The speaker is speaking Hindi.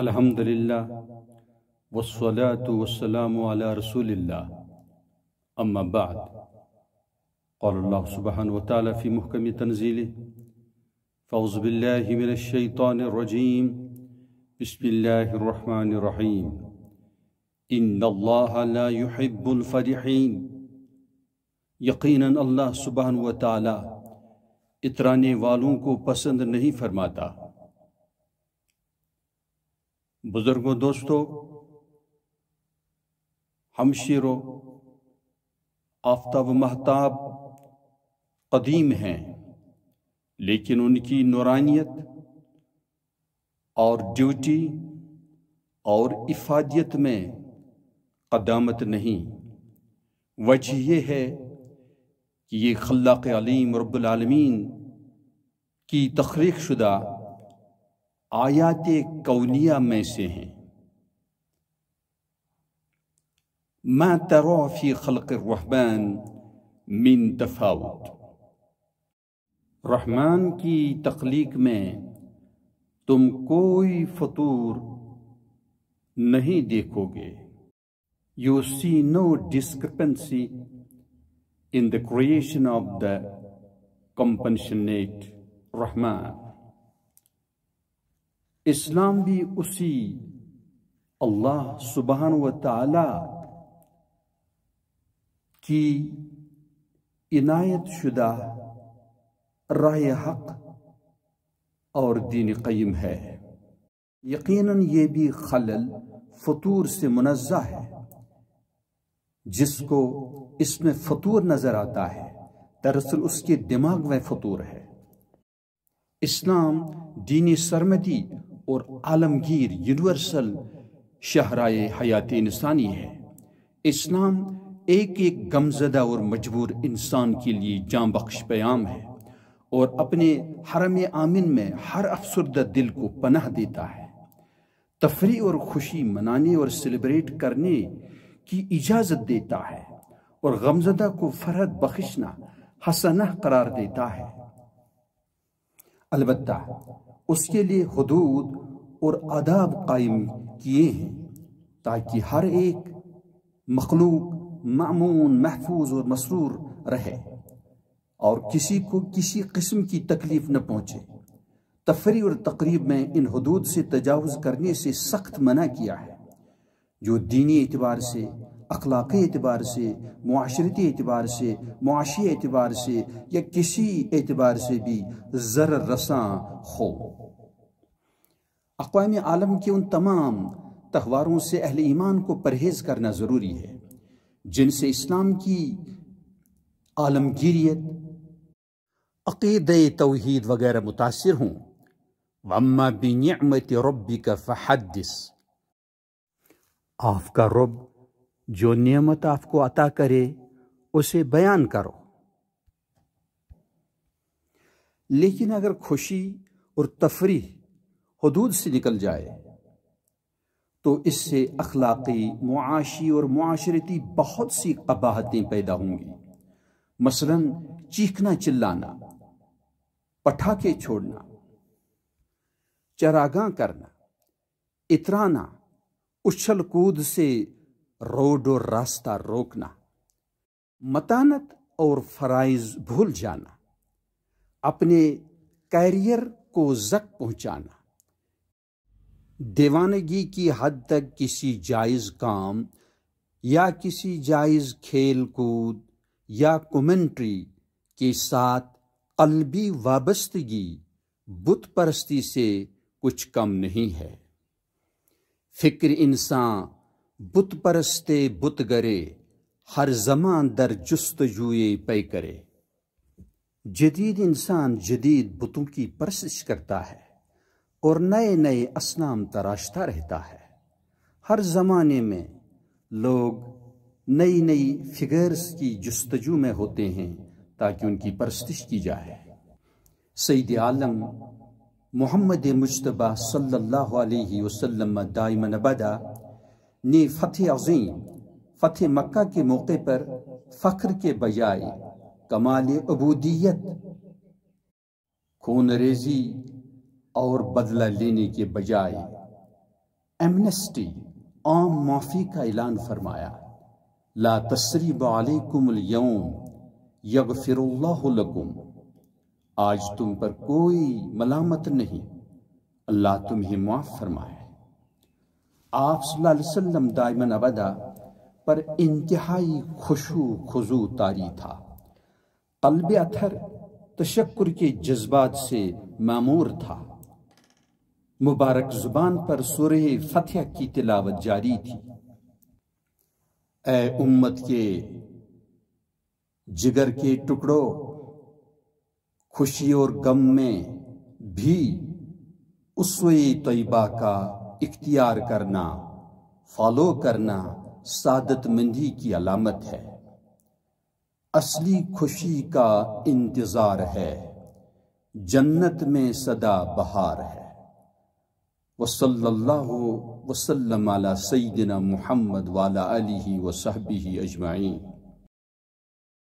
अल्हम्दुलिल्लाह वस्सलातु वस्सलामु अला रसूलिल्लाह अम्मा बाद قال الله سبحانه وتعالى في محكم تنزيله فأعوذ بالله من الشيطان الرجيم بسم الله الرحمن الرحيم إن الله لا يحب الفرحين यकीनन अल्लाह सुबहान व ताला इतराने वालों को पसंद नहीं फरमाता बुजुर्गों दोस्तों हमशीरो आफ्ताब महताब कदीम हैं लेकिन उनकी नौरानियत और ड्यूटी और इफादियत में कदामत नहीं वजह यह है कि ये खल्लाक अलीम रबालमीन की तख्रीक शुदा आयात कौनिया में से हैं मा तराफ़ी खलक रहमान मिन तफावत रहमान की तख्लीक में तुम कोई फतूर नहीं देखोगे you see no discrepancy in the creation of the compassionate रहमान इस्लाम भी उसी अल्लाह सुबहान व ताला की इनायत शुदा राय हक और दीन क़यम है यकीनन ये भी खलल फतूर से मुनज़ा है जिसको इसमें फतूर नज़र आता है दरअसल उसके दिमाग में फतूर है इस्लाम दीनी सरमदी और आलमगीर यूनिवर्सल शहराए हयात इंसानी है इस्लाम एक एक गमजदा और मजबूर इंसान के लिए जाँ बख्श प्याम है और अपने हरम आमिन में हर अफसरदा दिल को पनाह देता है तफरी और खुशी मनाने और सेलिब्रेट करने की इजाज़त देता है और गमजदा को फरहत बख्शना हसना करार देता है अलबत्ता उसके लिए हदूद और आदाब कायम किए हैं ताकि हर एक मखलूक मामून महफूज और मसरूर रहे और किसी को किसी किस्म की तकलीफ न पहुंचे तफरी और तकरीब में इन हदूद से तजावज़ करने से सख्त मना किया है जो दीनी एतबार से अखलाक़ी एतबार से माशरती एतबार से माशी एतबार से या किसी एतबार से भी ज़र रसा हो अकवाम आलम के उन तमाम तहवारों से अहल ईमान को परहेज़ करना ज़रूरी है जिनसे इस्लाम की आलमगीरियत अक़ीद तोहद वगैरह मुतासर हों वमा बिनमत रब का फ़हदस आपका रब जो नियमत आपको अता करे उसे बयान करो लेकिन अगर खुशी और तफरी हदूद से निकल जाए तो इससे अखलाकी मुआशी और माशरती बहुत सी कबाहतें पैदा होंगी मसलन चीखना चिल्लाना पटाखे छोड़ना चरागा करना इतराना उछल कूद से रोड और रास्ता रोकना मतानत और फराइज भूल जाना अपने कैरियर को जक पहुंचाना दीवानगी की हद तक किसी जायज़ काम या किसी जायज़ खेल कूद या कमेंट्री के साथ कल्बी वाबस्तगी बुत परस्ती से कुछ कम नहीं है फिक्र इंसान बुत परस्ते बुत गरे हर जमान दर जुस्त जुए पे करे जदीद इंसान जदीद बुतों की परसिश करता है और नए नए असनाम तराशता रहता है हर ज़माने में लोग नई नई फिगर्स की जस्तजू में होते हैं ताकि उनकी परस्तिश की जाए सईद आलम मोहम्मद मुशतबा सल्लल्लाहु अलैहि वसल्लम दायमन ने फतेह अजीम फतेह मक्का के मौके पर फ़ख्र के बजाय कमाल अबूदियत खून रेजी और बदला लेने के बजाय एमनेस्टी आम माफ़ी का ऐलान फरमाया ला तसरीब अलैकुमलयौम फिर आज तुम पर कोई मलामत नहीं अल्लाह तुम्हें माफ़ फरमाए आप सल्लम दायमन अबदा पर इंतहाई खुशू खजू तारी था कल्ब अथर तशक्र के जज्बात से मामूर था मुबारक जुबान पर सुरह फतेह की तिलावत जारी थी ए उम्मत के जिगर के टुकड़ों खुशी और गम में भी उस तयबा का इख्तियार करना फॉलो करना सादतमंदी की अलामत है असली खुशी का इंतज़ार है जन्नत में सदा बहार है वसल्ला वसलम सैदना मोहम्मद वाला अली वसहबी अजमाई